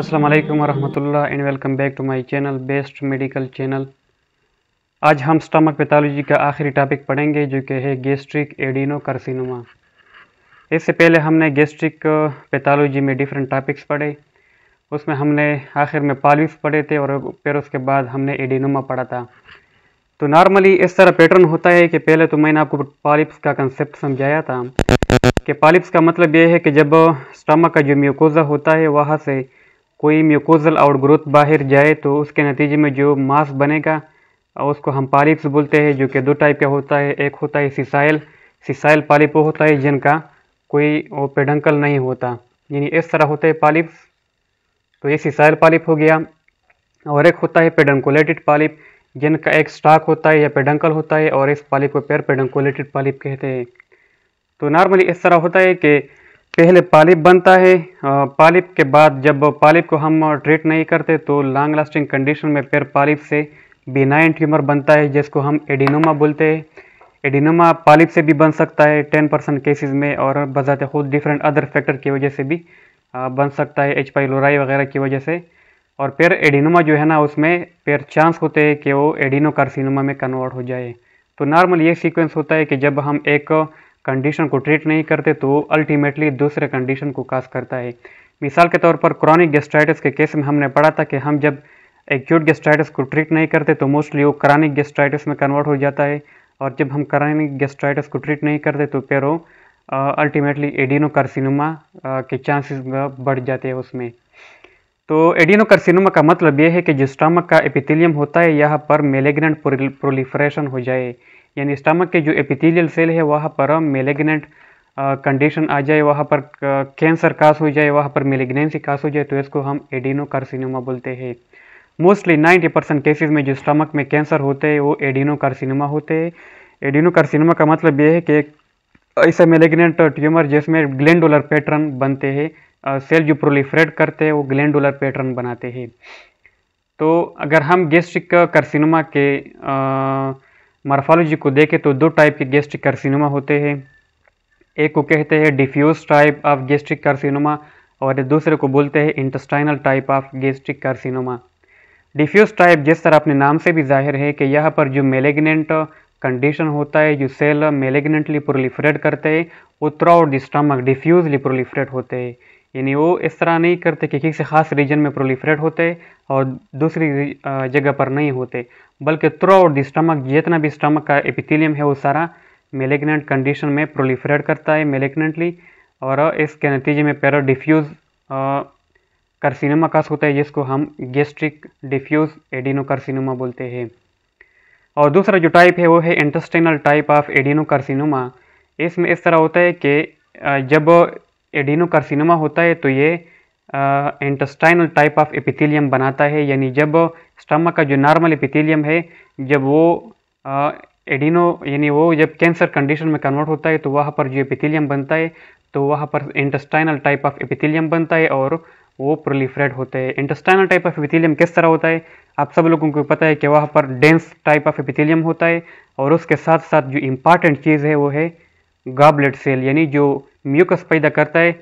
Assalamualaikum alaikum warahmatullah and welcome back to my channel best medical channel आज हम stomach pathology का आखिरी topic पढ़ेंगे जो कि है गेस्ट्रिक एडिनो कार्सिनोमा इससे पहले हमने गेस्ट्रिक पैथोलॉजी में डिफरेंट टॉपिक्स पढ़े उसमें हमने आखिर में पालिस पढ़े थे और फिर उसके बाद हमने एडिनोमा पढ़ा था तो नॉर्मली इस तरह पैटर्न होता है कि पहले तो मैंने आपको पालिप्स का कंसेप्ट समझाया था कि पालिप्स का मतलब यह है कि जब स्टमक का जो म्यूकोज़ा होता है वहाँ से कोई म्यूकोज़ल आउटग्रोथ बाहर जाए तो उसके नतीजे में जो मास बनेगा और उसको हम पालिप्स बोलते हैं जो कि दो टाइप का होता है एक होता है सिसाइल सिसाइल पालिप वो होता है जिनका कोई वो पेडंकल नहीं होता यानी इस तरह होते हैं पालिप्स तो ये सिसाइल पालिप हो गया और एक होता है पेडंकोलेटेड पालिप जिनका एक स्टाक होता है या पेडंकल होता है और इस पालिप को पैर पेडंकोलेटेड पालिप कहते हैं तो नॉर्मली इस तरह होता है कि पहले पालिप बनता है पालिप के बाद जब पालिप को हम ट्रीट नहीं करते तो लॉन्ग लास्टिंग कंडीशन में पैर पालिप से बिनाइन ट्यूमर बनता है जिसको हम एडिनोमा बोलते हैं एडिनोमा पालिप से भी बन सकता है टेन परसेंट केसेज में और बजाते खुद डिफरेंट अदर फैक्टर की वजह से भी बन सकता है एच पाई लोराई वगैरह की वजह से और फिर एडिनोमा जो है ना उसमें फिर चांस होते हैं कि वो एडिनोकार्सिनोमा में कन्वर्ट हो जाए तो नॉर्मल ये सीक्वेंस होता है कि जब हम एक कंडीशन को ट्रीट नहीं करते तो अल्टीमेटली दूसरे कंडीशन को कास करता है मिसाल के तौर पर क्रॉनिक गेस्ट्राइटिस के केस में हमने पढ़ा था कि हम जब एक्यूट गेस्ट्राइटिस को ट्रीट नहीं करते तो मोस्टली वो क्रानिक गेस्ट्राइटिस में कन्वर्ट हो जाता है और जब हम क्रानिक गेस्ट्राइटिस को ट्रीट नहीं करते तो फिर वो अल्टीमेटली एडिनोकार्सिनोमा के चांसेस बढ़ जाते हैं उसमें तो एडिनोकार्सिनोमा का मतलब ये है कि जो स्टामक का एपिथेलियम होता है यहाँ पर मेलेग्नेंट प्रोलिफ्रेशन हो जाए यानी स्टामक के जो एपिथेलियल सेल है वहाँ पर मेलेग्नेंट कंडीशन आ जाए वहाँ पर कैंसर कास हो जाए वहाँ पर मेलेग्नेंसी कास हो जाए तो इसको हम एडिनोकार्सिनोमा बोलते हैं मोस्टली 90 परसेंट केसेज में जो स्टमक में कैंसर होते हैं वो एडिनो कार्सिनोमा होते हैं एडिनो कार्सिनोमा का मतलब ये है कि ऐसे ऐसा मेलेग्नेंट ट्यूमर जिसमें ग्लैंडुलर पैटर्न बनते हैं सेल जो प्रोलीफ्रेड करते हैं वो ग्लैंडुलर पैटर्न बनाते हैं तो अगर हम गेस्ट्रिक कार्सिनोमा के मार्फोलॉजी को देखें तो दो टाइप के गेस्ट्रिक कार्सिनोमा होते हैं एक को कहते हैं diffuse type of gastric carcinoma और दूसरे को बोलते हैं intestinal type of gastric carcinoma diffuse type जिस तरह अपने नाम से भी जाहिर है कि यहाँ पर जो मेलेगनेंट कंडीशन होता है जो सेल मेलेगनेंटली प्रोलीफरेट करते हैं वो throughout the stomach diffusely proliferate होते हैं यानी वो इस तरह नहीं करते कि किसी खास रीजन में प्रोलीफरेट होते और दूसरी जगह पर नहीं होते बल्कि थ्रू आउट द स्टमक जितना भी स्टमक का एपिथीलियम है वो सारा मेलेगनेंट कंडीशन में प्रोलीफ्रेड करता है मेलेगनेंटली और इसके नतीजे में पैरा डिफ्यूज़ कार्सिनोमा कास होता है जिसको हम गेस्ट्रिक डिफ्यूज एडिनोकार्सिनोमा बोलते हैं और दूसरा जो टाइप है वो है इंटेस्टाइनल टाइप ऑफ एडिनोकार्सिनोमा इसमें इस तरह होता है कि जब एडिनोकार्सिनोमा होता है तो ये इंटस्टाइनल टाइप ऑफ एपिथीलियम बनाता है यानी जब स्टमक का जो नॉर्मल एपिथीलियम है जब वो एडिनो यानी वो जब कैंसर कंडीशन में कन्वर्ट होता है तो वहाँ पर जो एपिथीलियम बनता है तो वहाँ पर इंटस्टाइनल टाइप ऑफ एपिथीलियम बनता है और वो प्रोलीफ्रेट होते हैं इंटेस्टाइनल टाइप ऑफ एपिथेलियम किस तरह होता है आप सब लोगों को पता है कि वहाँ पर डेंस टाइप ऑफ एपिथेलियम होता है और उसके साथ साथ जो इम्पॉर्टेंट चीज़ है वो है गाबलेट सेल यानी जो म्यूकस पैदा करता है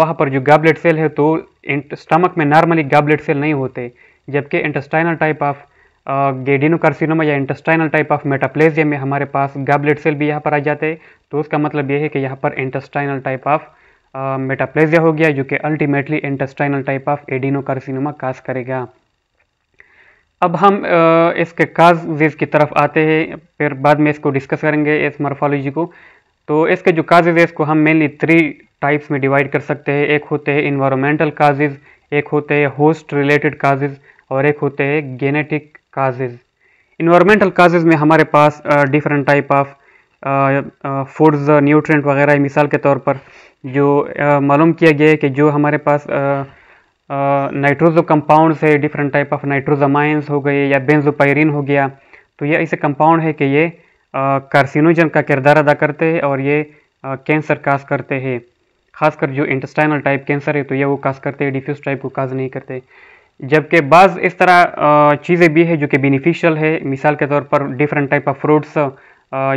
वहाँ पर जो गाबलेट सेल है तो स्टमक में नॉर्मली गाबलेट सेल नहीं होते जबकि इंटेस्टाइनल टाइप ऑफ गेडिनोकार्सिनोमा या इंटेस्टाइनल टाइप ऑफ मेटाप्लेजिया में हमारे पास गाबलेट सेल भी यहाँ पर आ जाते हैं तो उसका मतलब ये है कि यहाँ पर इंटेस्टाइनल टाइप ऑफ मेटाप्लेजिया हो गया जो कि ultimately intestinal type of adenocarcinoma cause करेगा अब हम इसके काजेज की तरफ आते हैं फिर बाद में इसको डिस्कस करेंगे इस मॉर्फोलॉजी को तो इसके जो काजेज इसको हम मेनली थ्री टाइप्स में डिवाइड कर सकते हैं एक होते हैं इन्वायरमेंटल काजेज एक होते हैं होस्ट रिलेटेड काजेज और एक होते हैं गेनेटिक काजेज इन्वायरमेंटल काजेज में हमारे पास different type of foods nutrient वगैरह मिसाल के तौर पर जो मालूम किया गया है कि जो हमारे पास नाइट्रोजो कंपाउंड्स है डिफरेंट टाइप ऑफ नाइट्रोजामाइंस हो गए या बेंजोपायरिन हो गया तो यह ऐसे कंपाउंड है कि ये कार्सिनोजन का किरदार अदा करते हैं और ये कैंसर काज करते हैं खासकर जो इंटस्टाइनल टाइप कैंसर है तो ये वो काज करते हैं डिफ्यूज टाइप को काज नहीं करते जबकि बाज़ इस तरह चीज़ें भी है जो कि बेनिफिशियल है मिसाल के तौर पर डिफरेंट टाइप ऑफ फ्रूट्स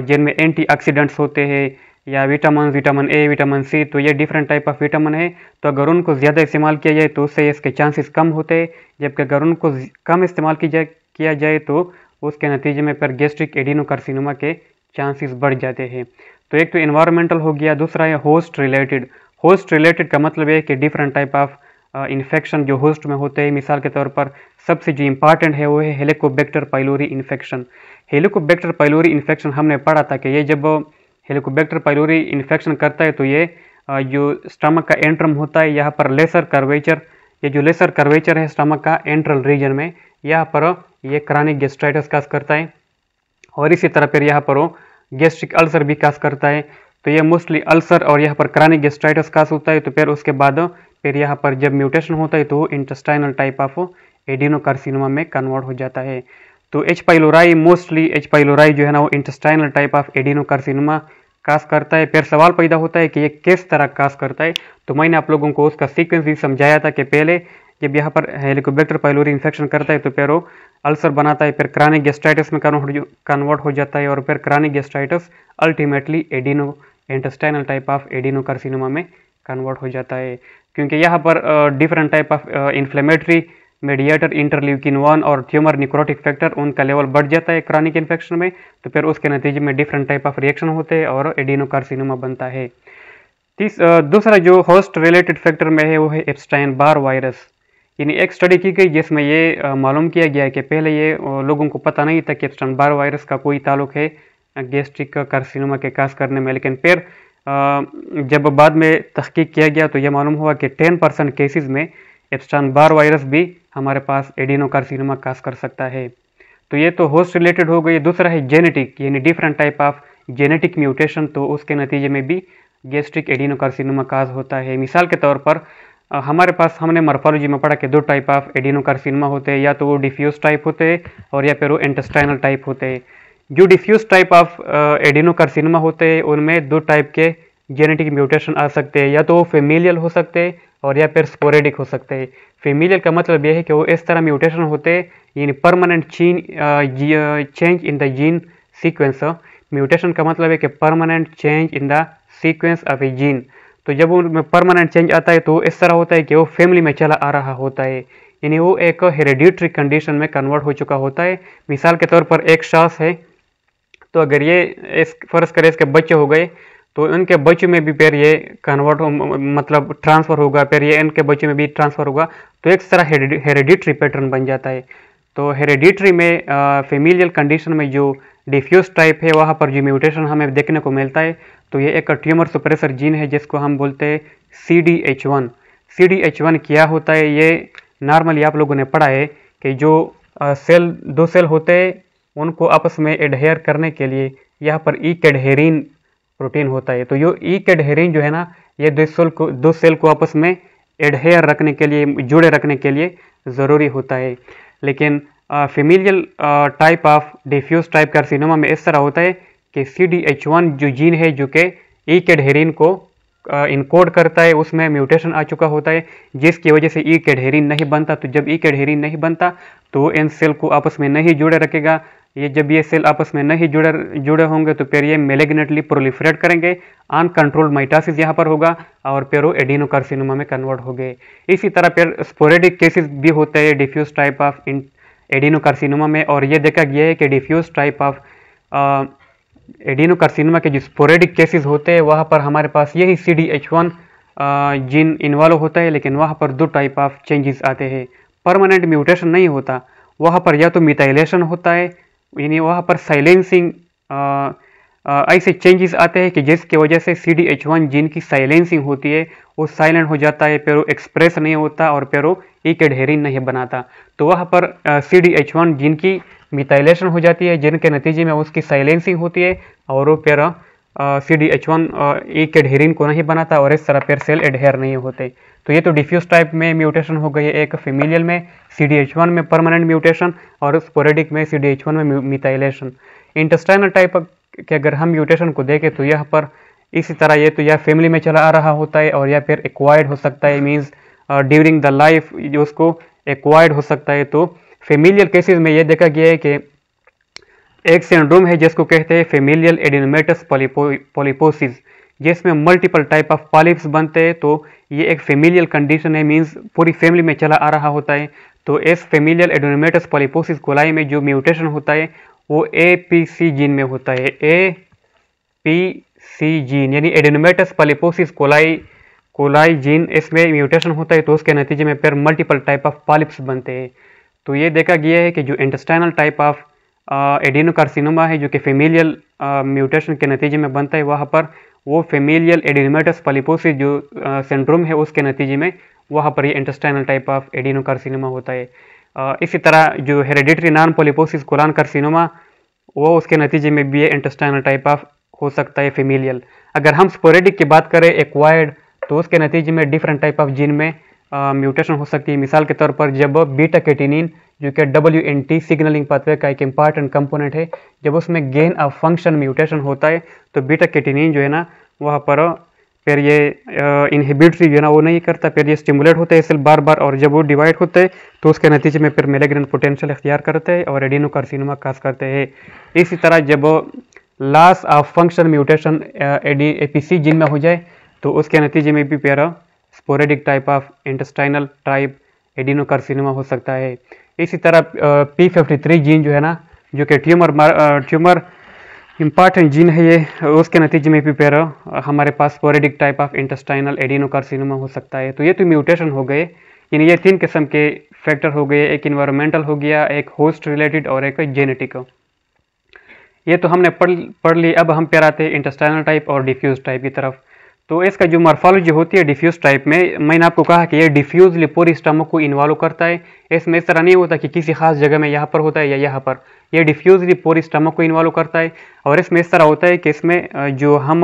जिनमें एंटीऑक्सीडेंट्स होते हैं या vitamin vitamin A vitamin C तो ये डिफरेंट टाइप ऑफ विटामिन है तो अगर उनको ज़्यादा इस्तेमाल किया जाए तो उससे इसके चांसेस कम होते हैं जबकि अगर उनको कम इस्तेमाल किया जाए किया जाए तो उसके नतीजे में पर गेस्ट्रिक एडिनोकार्सिनोमा के चांसेस बढ़ जाते हैं तो एक तो इन्वायरमेंटल हो गया दूसरा है होस्ट रिलेटेड होस्ट रिलेटेड का मतलब है कि डिफरेंट टाइप ऑफ इन्फेक्शन जो होस्ट में होते हैं मिसाल के तौर पर सबसे जो इम्पॉर्टेंट है वो है Helicobacter pylori infection Helicobacter pylori infection हमने पढ़ा था कि ये जब हेलिकोबैक्टर पायलोरी इन्फेक्शन करता है तो ये जो स्टमक का एंट्रम होता है यहाँ पर लेसर कर्वेचर ये जो लेसर कर्वेचर है स्टमक का एंट्रल रीजन में यहाँ पर ये क्रानिक गेस्ट्राइटिस काज करता है और इसी तरह फिर यहाँ पर वो गैस्ट्रिक अल्सर भी काज करता है तो ये मोस्टली अल्सर और यहाँ पर क्रानिक गेस्ट्राइटिस काज होता है तो फिर उसके बाद फिर यहाँ पर जब म्यूटेशन होता है तो इंटेस्टाइनल टाइप ऑफ एडिनोकार्सिनोमा में कन्वर्ट हो जाता है तो H pylori mostly H pylori जो है ना वो intestinal type of adenocarcinoma cause करता है फिर सवाल पैदा होता है कि ये किस तरह कास करता है तो मैंने आप लोगों को उसका सीक्वेंस भी समझाया था कि पहले जब यहाँ पर हेलिकोबैक्टर पाइलोरी इन्फेक्शन करता है तो फिर वो अल्सर बनाता है फिर क्रानिक गेस्टाइटस में कन्वर्ट हो जाता है और फिर chronic gastritis ultimately adeno intestinal type of adeno carcinoma में कन्वर्ट हो जाता है क्योंकि यहाँ पर different type of inflammatory mediator interleukin one और ट्यूमर निक्रोटिक फैक्टर उनका लेवल बढ़ जाता है क्रॉनिक इन्फेक्शन में तो फिर उसके नतीजे में डिफरेंट टाइप ऑफ रिएक्शन होते हैं और एडिनोकार्सिनोमा बनता है तीस दूसरा जो होस्ट रिलेटेड फैक्टर में है वो है एप्स्टाइन बार वायरस यानी एक स्टडी की गई जिसमें ये मालूम किया गया है कि पहले ये लोगों को पता नहीं था कि एप्स्टाइन बार वायरस का कोई ताल्लुक है गैस्ट्रिक कार्सिनोमा के कास करने में लेकिन फिर जब बाद में तहकीक किया गया तो ये मालूम हुआ कि टेन परसेंट केसेज में एप्स्टान बार वायरस भी हमारे पास एडिनोकार्सिनोमा कास कर सकता है तो ये तो होस्ट रिलेटेड हो गई दूसरा है जेनेटिक यानी different type of genetic mutation तो उसके नतीजे में भी गैस्ट्रिक एडिनोकार्सिनोमा काज होता है मिसाल के तौर पर हमारे पास हमने मर्फोलॉजी में पढ़ा कि दो टाइप ऑफ एडिनोकार्सिनोमा होते हैं या तो वो डिफ्यूज टाइप होते हैं और या फिर वो इंटेस्टाइनल टाइप होते हैं जो डिफ्यूज टाइप ऑफ एडिनोकार्सिनोमा होते हैं उनमें दो टाइप के जेनेटिक म्यूटेशन आ सकते हैं या तो वो फेमिलियल हो सकते हैं और या फिर स्पोरेडिक हो सकते हैं फेमिलियल का मतलब यह है कि वो इस तरह म्यूटेशन होते यानी परमानेंट चीन change in the gene sequence mutation का मतलब है कि permanent change in the sequence of a gene तो जब उनमें परमानेंट चेंज आता है तो इस तरह होता है कि वो फैमिली में चला आ रहा होता है यानी वो एक हेरेडिटरी कंडीशन में कन्वर्ट हो चुका होता है मिसाल के तौर पर एक शास है तो अगर ये इस फ़र्ज़ करें इसके बच्चे हो गए तो इनके बच्चों में भी फिर ये कन्वर्ट मतलब ट्रांसफ़र होगा फिर ये इनके बच्चों में भी ट्रांसफ़र होगा तो एक तरह हेरेडिट्री पैटर्न बन जाता है तो हेरेडिट्री में फेमिलियल कंडीशन में जो डिफ्यूज टाइप है वहाँ पर जो म्यूटेशन हमें देखने को मिलता है तो ये एक ट्यूमर सुप्रेसर जीन है जिसको हम बोलते हैं C D H one C D H one क्या होता है ये नॉर्मली आप लोगों ने पढ़ा है कि जो सेल दो सेल होते हैं उनको आपस में एडहेयर करने के लिए यहाँ पर ई e कैडहेरिन प्रोटीन होता है तो ये ईक एडहेरिन जो है ना ये दो सेल को दो सेल को आपस में एडहेयर रखने के लिए जुड़े रखने के लिए ज़रूरी होता है लेकिन familial type of diffuse type carcinoma में इस तरह होता है कि सी डी एच वन जो जीन है जो कि ई कैडहेरिन को इनकोड करता है उसमें म्यूटेशन आ चुका होता है जिसकी वजह से ई कैडहेरिन नहीं बनता तो जब ई कैडहेरिन नहीं बनता तो इन सेल को आपस में नहीं जुड़े रखेगा ये जब ये सेल आपस में नहीं जुड़े जुड़े होंगे तो फिर ये मेलेग्नेटली प्रोलिफरेट करेंगे अनकंट्रोल्ड माइटासिस यहाँ पर होगा और फिर वो एडिनोकार्सिनोमा में कन्वर्ट हो गए इसी तरह फिर स्पोरेडिक केसेस भी होते हैं डिफ्यूज टाइप ऑफ एडिनोकार्सिनोमा में और ये देखा गया है कि डिफ्यूज टाइप ऑफ एडिनोकार्सिनोमा के जो स्पोरेडिक केसेज होते हैं वहाँ पर हमारे पास यही C D H one gene involve होता है लेकिन वहाँ पर दो टाइप ऑफ चेंजेस आते हैं परमानेंट म्यूटेशन नहीं होता वहाँ पर या तो मिथाइलेशन होता है यानी वहाँ पर साइलेंसिंग ऐसे चेंजेस आते हैं कि जिसकी वजह से C D H one gene की साइलेंसिंग होती है वो साइलेंट हो जाता है पेरो एक्सप्रेस नहीं होता और पेरो एक एडहेरिन नहीं बनाता तो वहाँ पर C D H one gene की मिथाइलेशन हो जाती है जिनके नतीजे में उसकी साइलेंसिंग होती है और वो पेरा सी डी एच वन एक एडहेरिन को नहीं बनाता और इस तरह पेर सेल एडहेयर नहीं होते तो ये तो डिफ्यूज टाइप में म्यूटेशन हो गई है एक फीमेलियल में सी में परमानेंट म्यूटेशन और स्पोरेडिक में सी में मिथाइलेशन इंटेस्टाइनल टाइप के अगर हम म्यूटेशन को देखें तो यह पर इसी तरह ये तो या फैमिली में चला आ रहा होता है और या फिर एक्वायर्ड हो सकता है मीन्स ड्यूरिंग द लाइफ जो उसको एक्वायर्ड हो सकता है तो फेमिलियल केसेस में यह देखा गया है कि एक सिंड्रोम है जिसको कहते हैं फेमिलियल एडिनमेटस पॉलिपोसिस जिसमें मल्टीपल टाइप ऑफ पॉलिप्स बनते हैं तो ये एक फेमिलियल कंडीशन है मींस पूरी फैमिली में चला आ रहा होता है तो इस फेमिलियल एडोनोमेटस पॉलिपोसिस कोलाई में जो म्यूटेशन होता है वो ए पी सी जीन में होता है ए पी सी जीन यानी adenomatous polyposis coli coli gene इसमें म्यूटेशन होता है तो उसके नतीजे में फिर मल्टीपल टाइप ऑफ पॉलिप्स बनते हैं तो ये देखा गया है कि जो इंटेस्टाइनल टाइप ऑफ एडिनोकार्सिनोमा है जो कि फेमिलियल म्यूटेशन के नतीजे में बनता है वहाँ पर वो फेमिलियल एडिनोमेटस पलिपोसिस जो सिंड्रोम है उसके नतीजे में वहाँ पर ये इंटेस्टाइनल टाइप ऑफ एडिनोकार्सिनोमा होता है आ, इसी तरह जो hereditary non polyposis colon carcinoma वो उसके नतीजे में भी इंटेस्टाइनल टाइप ऑफ हो सकता है फेमिलियल अगर हम स्पोरेडिक की बात करें एक्वायर्ड तो उसके नतीजे में डिफरेंट टाइप ऑफ जीन में म्यूटेशन हो सकती है मिसाल के तौर पर जब बीटा केटिनिन जो कि W N T signalling pathway का एक इम्पॉर्टेंट कंपोनेंट है जब उसमें गेन ऑफ फंक्शन म्यूटेशन होता है तो बीटा केटिनिन जो है ना वहाँ पर फिर ये इनहिबिटरी जो है ना वो नहीं करता फिर ये स्टिमुलेट होता है सिर्फ बार बार और जब वो डिवाइड होते हैं तो उसके नतीजे में फिर मेलेग्रेन पोटेंशियल इख्तियार करते हैं और एडिनो कार्सिनोमा काज करते हैं इसी तरह जब लॉस ऑफ फंक्शन म्यूटेशन एडी ए पी सी जिन में हो जाए तो उसके नतीजे में भी प्यारा sporadic type of intestinal type adeno carcinoma हो सकता है इसी तरह पी फिफ्टी थ्री जीन जो है ना जो कि ट्यूमर ट्यूमर इम्पॉर्टेंट जीन है ये उसके नतीजे में भी पैर हमारे पास sporadic type of intestinal adenocarcinoma हो सकता है तो ये तो म्यूटेशन हो गए यानी ये तीन किस्म के फैक्टर हो गए एक इन्वायरमेंटल हो गया एक होस्ट रिलेटेड और एक जेनेटिक ये तो हमने पढ़ पढ़ ली अब हम पैर आते हैं इंटेस्टाइनल टाइप और डिफ्यूज टाइप की तरफ तो इसका जो मॉर्फोलॉजी होती है डिफ्यूज टाइप में मैंने आपको कहा कि ये डिफ्यूजली पूरी स्टमक को इन्वॉल्व करता है इसमें इस तरह नहीं होता कि किसी खास जगह में यहाँ पर होता है या यहाँ पर यह डिफ्यूजली पूरी स्टमक को इन्वॉल्व करता है और इसमें इस तरह होता है कि इसमें जो हम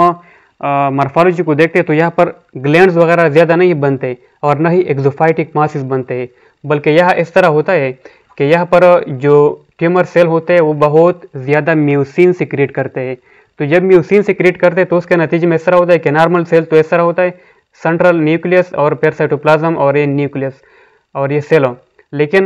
मर्फॉलोजी को देखते हैं तो यहाँ पर ग्लैंड वगैरह ज़्यादा नहीं बनते और ना ही एक्जोफाइटिक मासिस बनते हैं बल्कि यह इस तरह होता है कि यहाँ पर जो ट्यूमर सेल होते हैं वो बहुत ज़्यादा म्यूसिन सिक्रिएट करते हैं तो जब म्यूसिन सिक्रिएट करते हैं तो उसके नतीजे में इस तरह होता है कि नॉर्मल सेल तो इस तरह होता है सेंट्रल न्यूक्लियस और पेरसाइटोप्लाज्म और ये न्यूक्लियस और ये सेलों लेकिन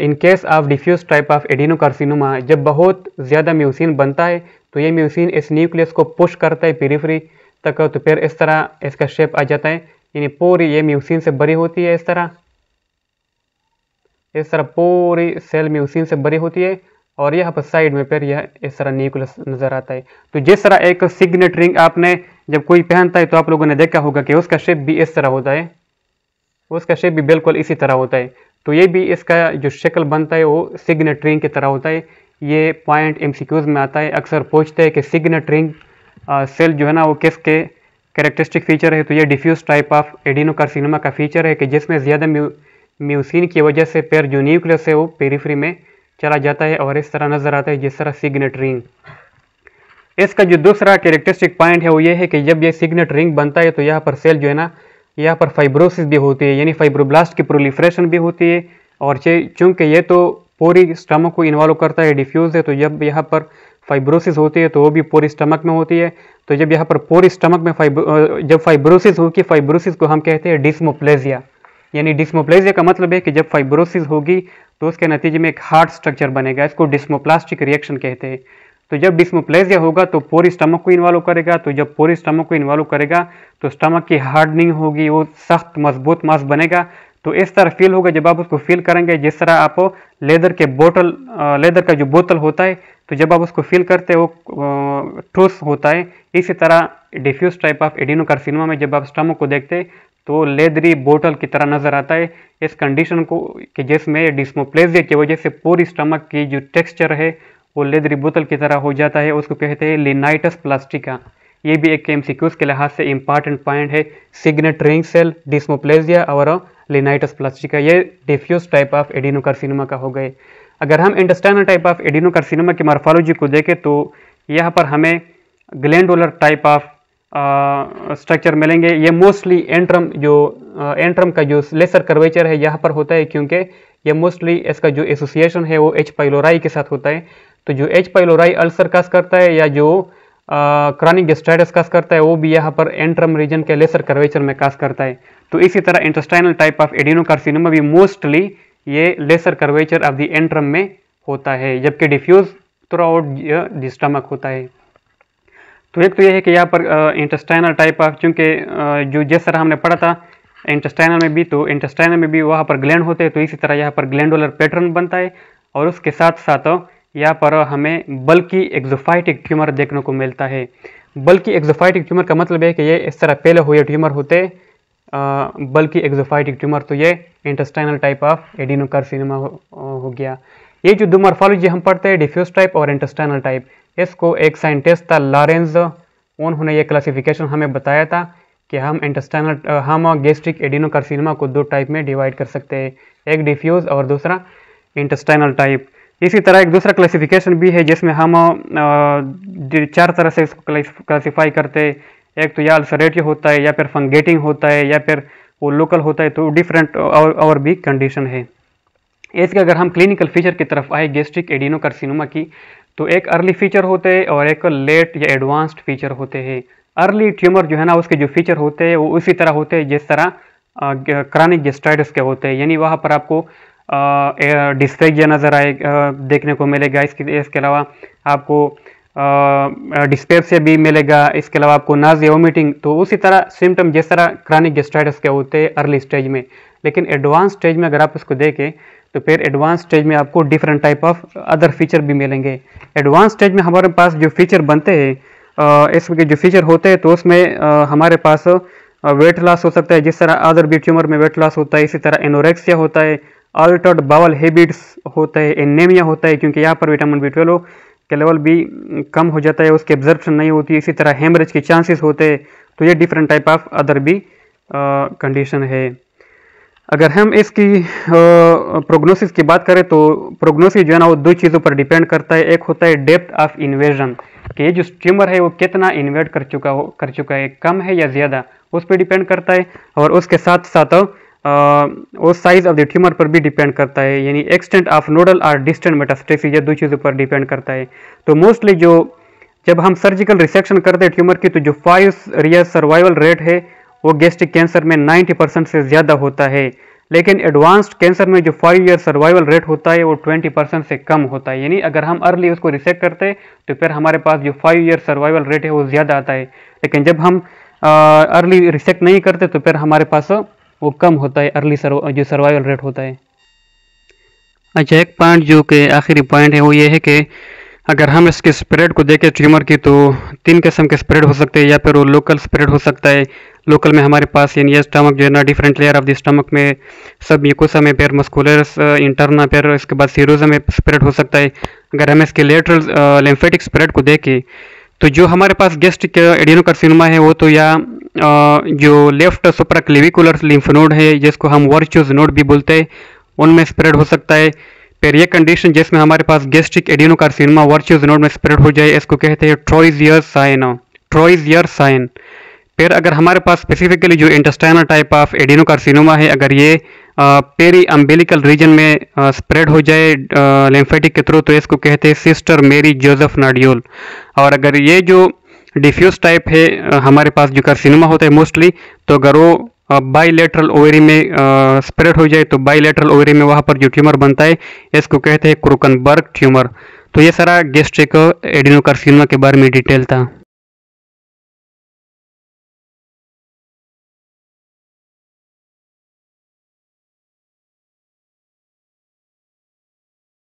in case of diffuse type of adenocarcinoma जब बहुत ज़्यादा म्यूसिन बनता है तो ये म्यूसिन इस न्यूक्लियस को पुश करता है पेरीफ्री तक तो फिर इस तरह इसका शेप आ जाता है यानी पूरी ये म्यूसिन से भरी होती है इस तरह इस तरह पूरी सेल म्यूसिन से भरी होती है और यहाँ पर साइड में पैर यह इस तरह न्यूक्लियस नज़र आता है तो जिस तरह एक सिग्नेट रिंग आपने जब कोई पहनता है तो आप लोगों ने देखा होगा कि उसका शेप भी इस तरह होता है उसका शेप भी बिल्कुल इसी तरह होता है तो ये भी इसका जो शक्ल बनता है वो सिग्नेट रिंग की तरह होता है ये पॉइंट एम में आता है अक्सर पूछते हैं कि सिग्नेट रिंग सेल जो है ना वो किसके करेक्टरिस्टिक फीचर है तो ये डिफ्यूज टाइप ऑफ एडिनोकार्सिनोमा का फीचर है कि जिसमें ज़्यादा म्यूसिन की वजह से पैर जो न्यूक्लियस है वो पेरीफ्री में चला जाता है और इस तरह नज़र आता है जिस तरह सिग्नेट रिंग इसका जो दूसरा कैरेक्टरिस्टिक पॉइंट है वो ये है कि जब ये सिग्नेट रिंग बनता है तो यहाँ पर सेल जो है ना यहाँ पर फाइब्रोसिस भी होती है यानी फाइब्रोब्लास्ट की प्रोलिफ्रेशन भी होती है और चूंकि ये तो पूरी स्टमक को इन्वॉल्व करता है डिफ्यूज़ है तो जब यहाँ पर फाइब्रोसिस होती है तो वो भी पूरी स्टमक में होती है तो जब यहाँ पर पूरी स्टमक में फाइब्रो जब फाइब्रोसिस होगी फाइब्रोसिस को हम कहते हैं डिस्मोप्लेजिया यानी डिस्मोप्लेजिया का मतलब है कि जब फाइब्रोसिस होगी तो उसके नतीजे में एक हार्ड स्ट्रक्चर बनेगा इसको डिस्मोप्लास्टिक रिएक्शन कहते हैं तो जब डिस्मोप्लेजिया होगा तो पूरी स्टमक को इन्वॉल्व करेगा तो जब पूरी स्टमक को इन्वॉल्व करेगा तो स्टमक की हार्डनिंग होगी वो सख्त मजबूत मास बनेगा तो इस तरह फील होगा जब आप उसको फील करेंगे जिस तरह आप लेदर के बोतल लेदर का जो बोतल होता है तो जब आप उसको फील करते हैं वो ठोस होता है इसी तरह डिफ्यूज टाइप ऑफ एडिनोकार्सिनोमा में जब आप स्टमक को देखते हैं तो लेदरी बोटल की तरह नज़र आता है इस कंडीशन को कि जिसमें डिस्मोप्लेजिया की वजह से पूरी स्टमक की जो टेक्सचर है वो लेदरी बोतल की तरह हो जाता है उसको कहते हैं लिनाइटस प्लास्टिका ये भी एक एम के लिहाज से इम्पॉर्टेंट पॉइंट है सिग्नेट रिंग सेल डिस्मोप्लेजिया और लिनाइटस प्लास्टिका ये डिफ्यूज टाइप ऑफ एडिनोकार्सिनोमा का हो गए अगर हम इंडस्टैनल टाइप ऑफ एडिनोकार्सिनोमा की मार्फोलॉजी को देखें तो यहाँ पर हमें ग्लैंडुलर टाइप ऑफ स्ट्रक्चर मिलेंगे ये मोस्टली एंट्रम जो एंट्रम का जो लेसर कर्वेचर है यहाँ पर होता है क्योंकि ये मोस्टली इसका जो एसोसिएशन है वो एच पाइलोराई के साथ होता है तो जो एच पाइलोराई अल्सर कास करता है या जो क्रॉनिक गेस्टाइटिस कास करता है वो भी यहाँ पर एंट्रम रीजन के लेसर कर्वेचर में कास करता है तो इसी तरह इंटस्टाइनल टाइप ऑफ एडिनोकार्सिनोमा भी मोस्टली ये lesser curvature of the antrum में होता है जबकि diffuse throughout the stomach होता है तो एक तो यह है कि यहाँ पर इंटेस्टाइनल टाइप ऑफ चूँकि जो जिस तरह हमने पढ़ा था इंटेस्टाइनल में भी तो इंटेस्टाइनल में भी वहाँ पर ग्लैंड होते हैं तो इसी तरह यहाँ पर ग्लैंडुलर पैटर्न बनता है और उसके साथ साथ यहाँ पर हमें बल्कि एक्जोफाइटिक ट्यूमर देखने को मिलता है बल्कि एक्जोफाइटिक ट्यूमर का मतलब है कि ये इस तरह पहले हुए ट्यूमर होते बल्कि एक्जोफाइटिक ट्यूमर तो ये इंटेस्टाइनल टाइप ऑफ एडिनोकार्सिनोमा हो, हो गया ये जो दो मार्फोलॉजी हम पढ़ते हैं डिफ्यूज टाइप और इंटेस्टाइनल टाइप इसको एक साइंटिस्ट था लॉरेंस उन्होंने ये क्लासिफिकेशन हमें बताया था कि हम इंटस्टाइनल हम गेस्ट्रिक एडिनोकार्सिनोमा को दो टाइप में डिवाइड कर सकते हैं एक डिफ्यूज़ और दूसरा इंटस्टाइनल टाइप इसी तरह एक दूसरा क्लासिफिकेशन भी है जिसमें हम चार तरह से इसको क्लासीफाई करते हैं एक तो या अल्सरेटिव होता है या फिर फंगेटिंग होता है या फिर वो लोकल होता है तो डिफरेंट और और भी कंडीशन है इसके अगर हम क्लिनिकल फीचर की तरफ आए गेस्ट्रिक एडिनोकार्सिनोमा की तो एक अर्ली फीचर होते हैं और एक लेट या एडवांस्ड फीचर होते हैं अर्ली ट्यूमर जो है ना उसके जो फीचर होते हैं वो उसी तरह होते हैं जिस तरह क्रॉनिक गेस्टाइटिस के होते हैं यानी वहाँ पर आपको डिस्पेजिया नज़र आए देखने को मिलेगा इसके इसके अलावा आपको डिस्पेप से भी मिलेगा इसके अलावा आपको नाज या वोमिटिंग तो उसी तरह सिम्टम जिस तरह क्रानिक गेस्टाइटिस के होते हैं अर्ली स्टेज में लेकिन एडवांस स्टेज में अगर आप उसको देखें तो फिर एडवांस स्टेज में आपको different type of other feature भी मिलेंगे एडवांस स्टेज में हमारे पास जो फीचर बनते हैं इसके जो फीचर होते हैं तो उसमें हमारे पास वेट लॉस हो सकता है जिस तरह अदर बी ट्यूमर में वेट लॉस होता है इसी तरह एनोरेक्सिया होता है अल्टर्ड बावल हैबिट्स होता है एनेमिया होता है क्योंकि यहाँ पर विटामिन बी ट्वेल्व के लेवल भी कम हो जाता है उसकी एब्जर्प्शन नहीं होती इसी तरह हेमरेज के चांसेस होते हैं तो ये डिफरेंट टाइप ऑफ अदर भी कंडीशन है अगर हम इसकी प्रोग्नोसिस की बात करें तो प्रोग्नोसिस जो है ना वो दो चीज़ों पर डिपेंड करता है एक होता है डेप्थ ऑफ इन्वेजन कि ये जो ट्यूमर है वो कितना इन्वेट कर चुका हो कर चुका है कम है या ज़्यादा उस पर डिपेंड करता है और उसके साथ साथ वो साइज ऑफ द ट्यूमर पर भी डिपेंड करता है यानी एक्सटेंट ऑफ नोडल और डिस्टेंट मेटास्टेसिस ये दो चीज़ों पर डिपेंड करता है तो मोस्टली जो जब हम सर्जिकल रिसेक्शन करते हैं ट्यूमर की तो जो फाइव रियर सर्वाइवल रेट है वो गेस्ट्रिक कैंसर में 90 परसेंट से ज़्यादा होता है लेकिन एडवांस्ड कैंसर में जो फाइव ईयर सर्वाइवल रेट होता है वो 20 परसेंट से कम होता है यानी अगर हम अर्ली उसको रिसेक्ट करते तो फिर हमारे पास जो फाइव ईयर सर्वाइवल रेट है वो ज़्यादा आता है लेकिन जब हम अर्ली रिसेक्ट नहीं करते तो फिर हमारे पास वो कम होता है अर्ली सर्व, जो सर्वाइवल रेट होता है अच्छा एक पॉइंट जो कि आखिरी पॉइंट है वो ये है कि अगर हम इसके स्प्रेड को देखें ट्यूमर की तो तीन किस्म के स्प्रेड हो सकते हैं या फिर वो लोकल स्प्रेड हो सकता है लोकल में हमारे पास यानी स्टमक जो है ना different layer of the stomach में सब म्यूकोसा में पैर मस्कुलरस इंटरना पैर इसके बाद सीरोजा में स्प्रेड हो सकता है अगर हम इसके लेटरल लिम्फेटिक स्प्रेड को देखें तो जो हमारे पास गेस्ट सिनेमा है वो तो या जो लेफ्ट सुप्राक्लिविकुलर लिम्फ नोड है जिसको हम वर्चुअज नोड भी बोलते हैं उनमें स्प्रेड हो सकता है फिर ये कंडीशन जिसमें हमारे पास gastric adeno adenocarcinoma Virchow node में स्प्रेड हो जाए इसको कहते हैं ट्रोइजियर साइन ट्रोइजियर साइन फिर अगर हमारे पास स्पेसिफिकली जो intestinal type of adeno adenocarcinoma है अगर ये पेरी अम्बिलिकल रीजन में स्प्रेड हो जाए लिम्फेटिक के थ्रू तो इसको कहते हैं सिस्टर मेरी जोजफ नाडियोल और अगर ये जो डिफ्यूज टाइप है हमारे पास जो कार्सिनोमा होता है मोस्टली तो अगर वो बाइलेटरल ओवरी में स्प्रेड हो जाए तो बाइलेटरल ओवरी में वहाँ पर जो ट्यूमर बनता है इसको कहते हैं क्रोकनबर्ग ट्यूमर तो ये सारा गेस्ट्रिक एडिनोकार्सिनोमा के बारे में डिटेल था